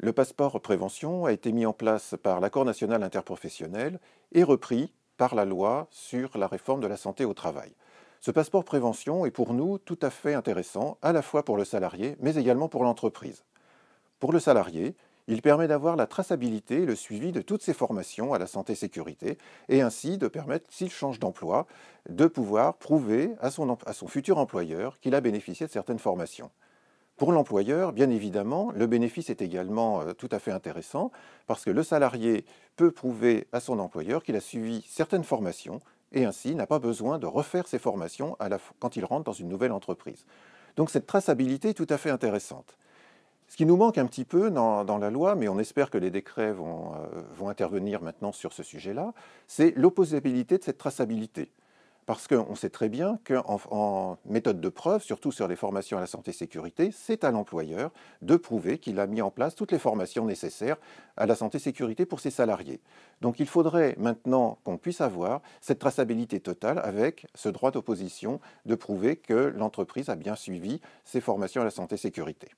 Le passeport prévention a été mis en place par l'accord national interprofessionnel et repris par la loi sur la réforme de la santé au travail. Ce passeport prévention est pour nous tout à fait intéressant, à la fois pour le salarié, mais également pour l'entreprise. Pour le salarié, il permet d'avoir la traçabilité et le suivi de toutes ses formations à la santé-sécurité et ainsi de permettre, s'il change d'emploi, de pouvoir prouver à son, futur employeur qu'il a bénéficié de certaines formations. Pour l'employeur, bien évidemment, le bénéfice est également euh, tout à fait intéressant parce que le salarié peut prouver à son employeur qu'il a suivi certaines formations et ainsi n'a pas besoin de refaire ses formations quand il rentre dans une nouvelle entreprise. Donc cette traçabilité est tout à fait intéressante. Ce qui nous manque un petit peu dans, la loi, mais on espère que les décrets euh, vont intervenir maintenant sur ce sujet-là, c'est l'opposabilité de cette traçabilité. Parce qu'on sait très bien qu'en méthode de preuve, surtout sur les formations à la santé sécurité, c'est à l'employeur de prouver qu'il a mis en place toutes les formations nécessaires à la santé sécurité pour ses salariés. Donc il faudrait maintenant qu'on puisse avoir cette traçabilité totale avec ce droit d'opposition de prouver que l'entreprise a bien suivi ses formations à la santé sécurité.